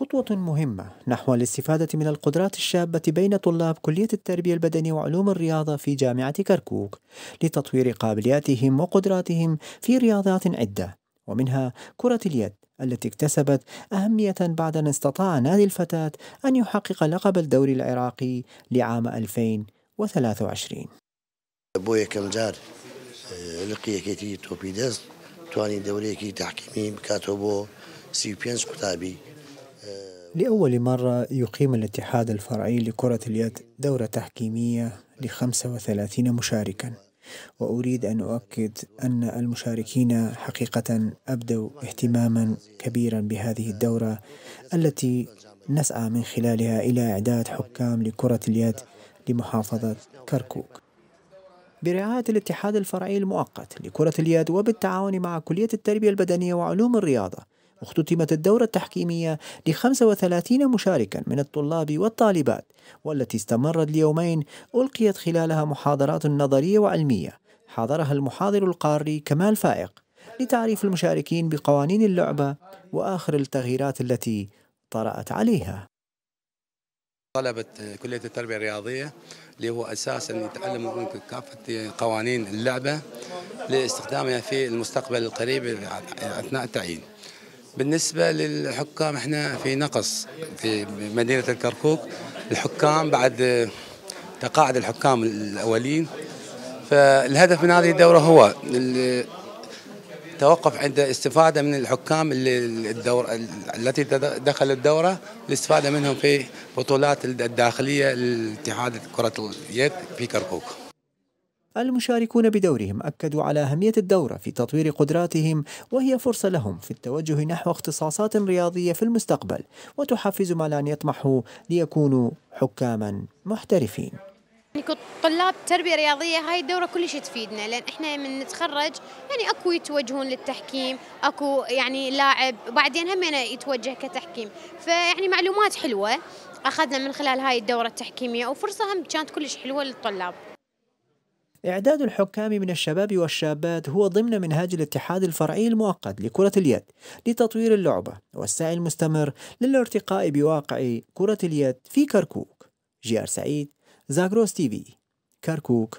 خطوة مهمة نحو الاستفادة من القدرات الشابة بين طلاب كلية التربية البدنية وعلوم الرياضة في جامعة كركوك لتطوير قابلياتهم وقدراتهم في رياضات عدة ومنها كرة اليد التي اكتسبت أهمية بعد أن استطاع نادي الفتاة أن يحقق لقب الدوري العراقي لعام 2023 أبويا کەمجار لقیەکێتی كيتي دەست تواني دوري تحکیمی تحكيمي بكاتوبو سيبينس كتابي لأول مرة يقيم الاتحاد الفرعي لكرة اليد دورة تحكيمية ل 35 مشاركا وأريد أن أؤكد أن المشاركين حقيقة أبدوا اهتماما كبيرا بهذه الدورة التي نسعى من خلالها إلى إعداد حكام لكرة اليد لمحافظة كركوك برعاية الاتحاد الفرعي المؤقت لكرة اليد وبالتعاون مع كلية التربية البدنية وعلوم الرياضة واختتمت الدورة التحكيمية ل 35 مشاركا من الطلاب والطالبات والتي استمرت ليومين ألقيت خلالها محاضرات نظرية وعلمية حضرها المحاضر القاري كمال فائق لتعريف المشاركين بقوانين اللعبة وآخر التغييرات التي طرأت عليها طلبة كلية التربية الرياضية اللي هو أساسا يتعلموا كافة قوانين اللعبة لاستخدامها في المستقبل القريب أثناء التعيين بالنسبة للحكام احنا في نقص في مدينة الكركوك الحكام بعد تقاعد الحكام الأولين فالهدف من هذه الدورة هو التوقف عند استفادة من الحكام اللي الدور التي دخل الدورة الاستفادة منهم في بطولات الداخلية لاتحاد كرة اليد في كركوك المشاركون بدورهم أكدوا على أهمية الدورة في تطوير قدراتهم وهي فرصة لهم في التوجه نحو اختصاصات رياضية في المستقبل وتحفز ما أن يطمحوا ليكونوا حكاما محترفين يعني طلاب تربية رياضية هاي الدورة كلش تفيدنا لأن إحنا من نتخرج يعني أكو يتوجهون للتحكيم أكو يعني لاعب بعدين هم يتوجه كتحكيم فيعني معلومات حلوة أخذنا من خلال هاي الدورة التحكيمية وفرصة هم كانت كلش حلوة للطلاب إعداد الحكام من الشباب والشابات هو ضمن منهاج الاتحاد الفرعي المؤقت لكرة اليد لتطوير اللعبة والسعي المستمر للارتقاء بواقع كرة اليد في كركوك جيار سعيد زاغروس تي في كركوك